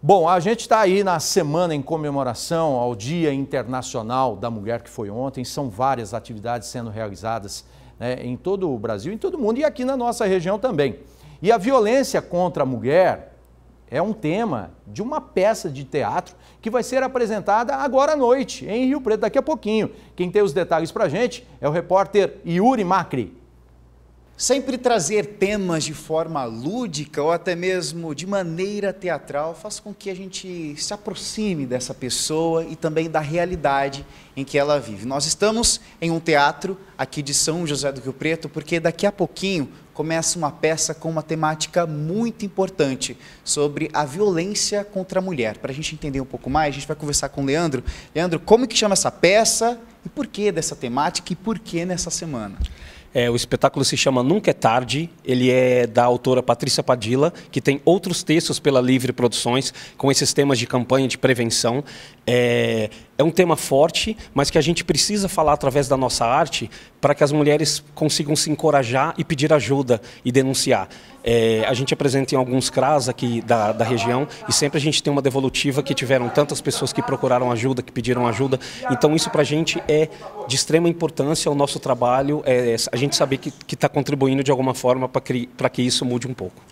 Bom, a gente está aí na semana em comemoração ao Dia Internacional da Mulher, que foi ontem. São várias atividades sendo realizadas né, em todo o Brasil, em todo o mundo e aqui na nossa região também. E a violência contra a mulher é um tema de uma peça de teatro que vai ser apresentada agora à noite, em Rio Preto, daqui a pouquinho. Quem tem os detalhes para a gente é o repórter Yuri Macri. Sempre trazer temas de forma lúdica ou até mesmo de maneira teatral faz com que a gente se aproxime dessa pessoa e também da realidade em que ela vive. Nós estamos em um teatro aqui de São José do Rio Preto porque daqui a pouquinho começa uma peça com uma temática muito importante sobre a violência contra a mulher. Para a gente entender um pouco mais, a gente vai conversar com o Leandro. Leandro, como é que chama essa peça e por que dessa temática e por que nessa semana? É, o espetáculo se chama Nunca é Tarde. Ele é da autora Patrícia Padilla, que tem outros textos pela Livre Produções com esses temas de campanha de prevenção. É, é um tema forte, mas que a gente precisa falar através da nossa arte para que as mulheres consigam se encorajar e pedir ajuda e denunciar. É, a gente apresenta em alguns CRAS aqui da, da região e sempre a gente tem uma devolutiva que tiveram tantas pessoas que procuraram ajuda, que pediram ajuda. Então isso para a gente é de extrema importância, o nosso trabalho, é, a gente saber que está contribuindo de alguma forma para que, que isso mude um pouco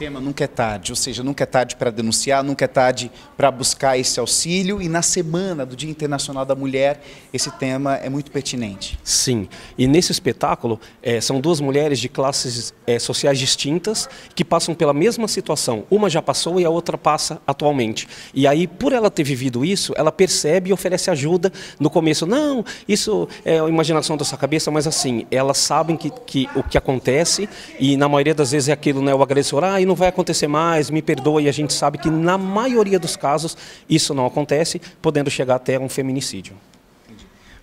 tema Nunca é Tarde, ou seja, nunca é tarde para denunciar, nunca é tarde para buscar esse auxílio, e na semana do Dia Internacional da Mulher, esse tema é muito pertinente. Sim, e nesse espetáculo é, são duas mulheres de classes é, sociais distintas que passam pela mesma situação, uma já passou e a outra passa atualmente. E aí, por ela ter vivido isso, ela percebe e oferece ajuda no começo. Não, isso é a imaginação da sua cabeça, mas assim, elas sabem que, que o que acontece, e na maioria das vezes é aquilo, né, o agressor, ah, não vai acontecer mais, me perdoa e a gente sabe que na maioria dos casos isso não acontece, podendo chegar até um feminicídio.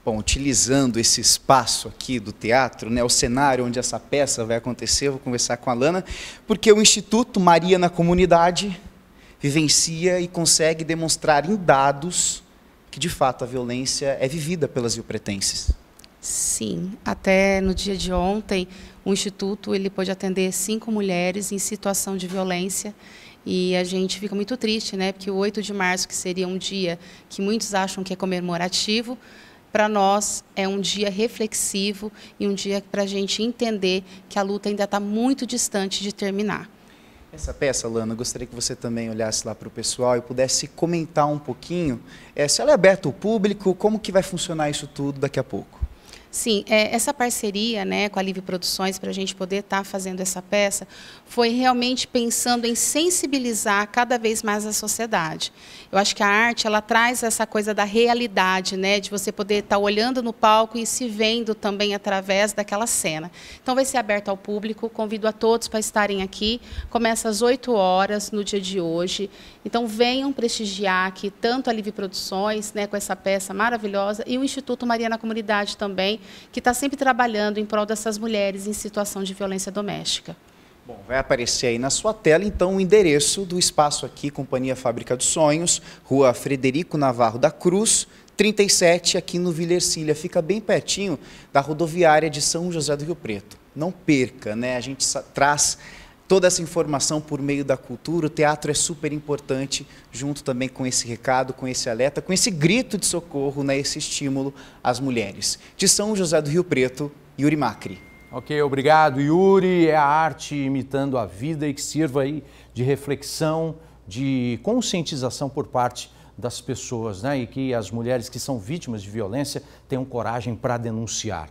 Bom, utilizando esse espaço aqui do teatro, né, o cenário onde essa peça vai acontecer, vou conversar com a Lana, porque o Instituto Maria na Comunidade vivencia e consegue demonstrar em dados que, de fato, a violência é vivida pelas vilpretenses. Sim, até no dia de ontem, o instituto ele pôde atender cinco mulheres em situação de violência e a gente fica muito triste, né? Porque o 8 de março, que seria um dia que muitos acham que é comemorativo, para nós é um dia reflexivo e um dia para a gente entender que a luta ainda está muito distante de terminar. Essa peça, Lana, gostaria que você também olhasse lá para o pessoal e pudesse comentar um pouquinho é, se ela é aberta ao público, como que vai funcionar isso tudo daqui a pouco. Sim, é, essa parceria né, com a Live Produções, para a gente poder estar tá fazendo essa peça, foi realmente pensando em sensibilizar cada vez mais a sociedade. Eu acho que a arte ela traz essa coisa da realidade, né, de você poder estar tá olhando no palco e se vendo também através daquela cena. Então, vai ser aberto ao público, convido a todos para estarem aqui. Começa às 8 horas no dia de hoje. Então, venham prestigiar aqui tanto a Live Produções, né, com essa peça maravilhosa, e o Instituto Maria na Comunidade também que está sempre trabalhando em prol dessas mulheres em situação de violência doméstica. Bom, vai aparecer aí na sua tela, então, o endereço do espaço aqui, Companhia Fábrica dos Sonhos, Rua Frederico Navarro da Cruz, 37, aqui no Vila Ercília. Fica bem pertinho da rodoviária de São José do Rio Preto. Não perca, né? A gente traz toda essa informação por meio da cultura. O teatro é super importante, junto também com esse recado, com esse alerta, com esse grito de socorro, né, esse estímulo às mulheres. De São José do Rio Preto, Yuri Macri. Ok, obrigado. Yuri é a arte imitando a vida e que sirva aí de reflexão, de conscientização por parte das pessoas, né? E que as mulheres que são vítimas de violência tenham coragem para denunciar.